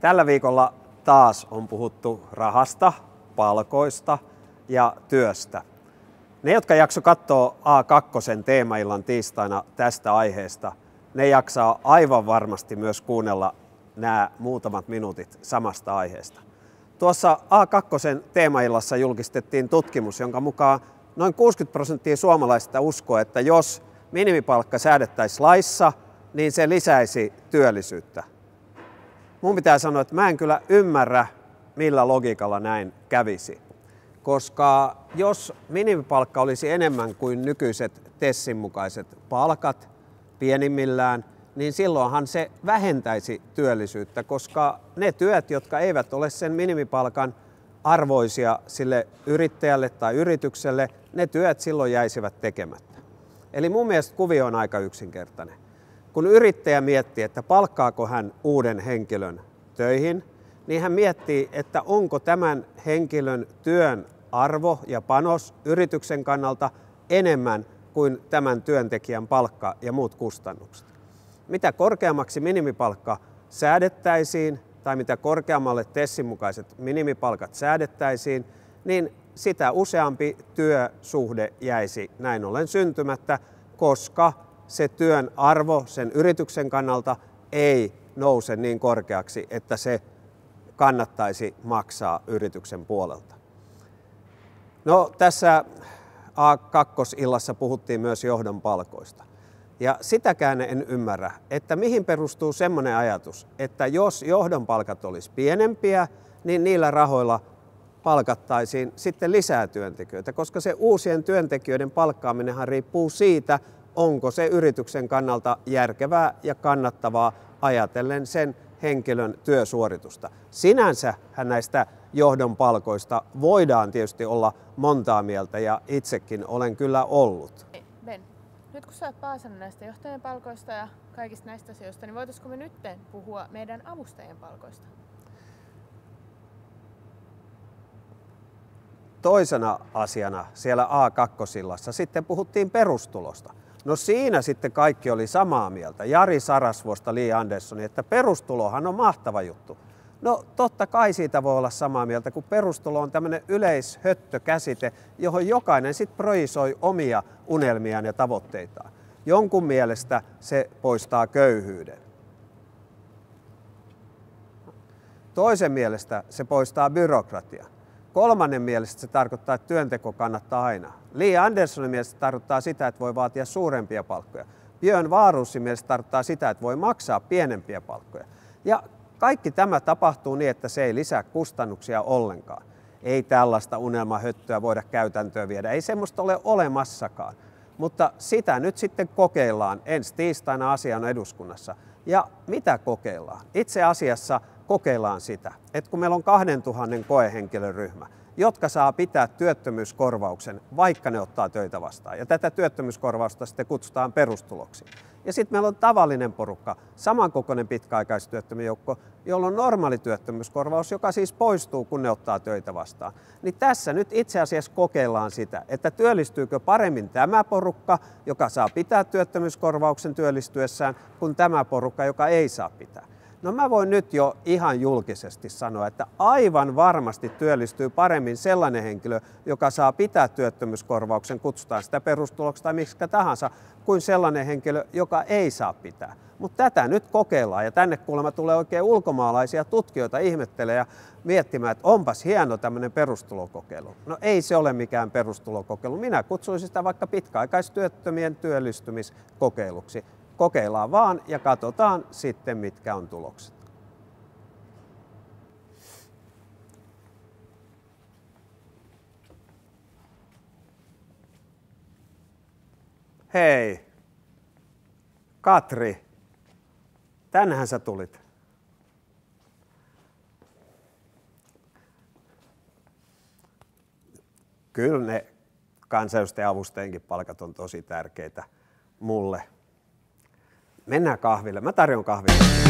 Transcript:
Tällä viikolla taas on puhuttu rahasta, palkoista ja työstä. Ne, jotka jakso katsoa A2 teemaillan tiistaina tästä aiheesta, ne jaksaa aivan varmasti myös kuunnella nämä muutamat minuutit samasta aiheesta. Tuossa A2 teemaillassa julkistettiin tutkimus, jonka mukaan noin 60 prosenttia suomalaisista uskoo, että jos minimipalkka säädettäisiin laissa, niin se lisäisi työllisyyttä. Mun pitää sanoa, että mä en kyllä ymmärrä, millä logiikalla näin kävisi. Koska jos minimipalkka olisi enemmän kuin nykyiset Tessin mukaiset palkat pienimmillään, niin silloinhan se vähentäisi työllisyyttä, koska ne työt, jotka eivät ole sen minimipalkan arvoisia sille yrittäjälle tai yritykselle, ne työt silloin jäisivät tekemättä. Eli mun mielestä kuvio on aika yksinkertainen. Kun yrittäjä miettii, että palkkaako hän uuden henkilön töihin, niin hän miettii, että onko tämän henkilön työn arvo ja panos yrityksen kannalta enemmän kuin tämän työntekijän palkka ja muut kustannukset. Mitä korkeammaksi minimipalkka säädettäisiin tai mitä korkeammalle Tessin mukaiset minimipalkat säädettäisiin, niin sitä useampi työsuhde jäisi näin ollen syntymättä, koska se työn arvo sen yrityksen kannalta ei nouse niin korkeaksi, että se kannattaisi maksaa yrityksen puolelta. No tässä A2-illassa puhuttiin myös johdon palkoista. Ja sitäkään en ymmärrä, että mihin perustuu semmoinen ajatus, että jos johdon palkat olisi pienempiä, niin niillä rahoilla palkattaisiin sitten lisää työntekijöitä, koska se uusien työntekijöiden palkkaaminenhan riippuu siitä, onko se yrityksen kannalta järkevää ja kannattavaa ajatellen sen henkilön työsuoritusta. Sinänsä näistä johdon palkoista voidaan tietysti olla montaa mieltä ja itsekin olen kyllä ollut. Ben, nyt kun sä oot paasannut näistä johtajien palkoista ja kaikista näistä asioista, niin voitaisiko me nyt puhua meidän avustajien palkoista? Toisena asiana siellä A2-sillassa sitten puhuttiin perustulosta. No siinä sitten kaikki oli samaa mieltä. Jari Sarasvuosta, Li Anderssoni, että perustulohan on mahtava juttu. No totta kai siitä voi olla samaa mieltä, kun perustulo on tämmöinen yleishöttökäsite, johon jokainen sitten projisoi omia unelmiaan ja tavoitteitaan. Jonkun mielestä se poistaa köyhyyden. Toisen mielestä se poistaa byrokratian. Kolmannen mielestä se tarkoittaa, että työnteko kannattaa aina. Lee Andersonin mielestä tarkoittaa sitä, että voi vaatia suurempia palkkoja. Björn Vaarussin mielestä tarkoittaa sitä, että voi maksaa pienempiä palkkoja. Ja kaikki tämä tapahtuu niin, että se ei lisää kustannuksia ollenkaan. Ei tällaista unelmahöttöä voida käytäntöön viedä. Ei semmoista ole olemassakaan. Mutta sitä nyt sitten kokeillaan. Ensi tiistaina asia eduskunnassa. Ja mitä kokeillaan? Itse asiassa kokeillaan sitä, että kun meillä on 2000 koehenkilöryhmä, jotka saa pitää työttömyyskorvauksen, vaikka ne ottaa töitä vastaan. Ja tätä työttömyyskorvausta sitten kutsutaan perustuloksi. Ja sitten meillä on tavallinen porukka, samankokoinen pitkäaikaistyöttömien joukko, jolla on normaali työttömyyskorvaus, joka siis poistuu, kun ne ottaa töitä vastaan. Niin tässä nyt itse asiassa kokeillaan sitä, että työllistyykö paremmin tämä porukka, joka saa pitää työttömyyskorvauksen työllistyessään, kuin tämä porukka, joka ei saa pitää. No mä voin nyt jo ihan julkisesti sanoa, että aivan varmasti työllistyy paremmin sellainen henkilö, joka saa pitää työttömyyskorvauksen, kutsutaan sitä perustuloksi tai miksikä tahansa, kuin sellainen henkilö, joka ei saa pitää. Mutta tätä nyt kokeillaan ja tänne kuulemma tulee oikein ulkomaalaisia tutkijoita ihmettelee ja miettimään, että onpas hieno tämmöinen perustulokokeilu. No ei se ole mikään perustulokokeilu. Minä kutsuisin sitä vaikka pitkäaikaistyöttömien työllistymiskokeiluksi kokeillaan vaan ja katsotaan sitten mitkä on tulokset. Hei, Katri, tänhän sä tulit. Kyllä ne kansanedustajan avustajienkin palkat on tosi tärkeitä mulle. Mennään kahville. Mä tarjon kahville.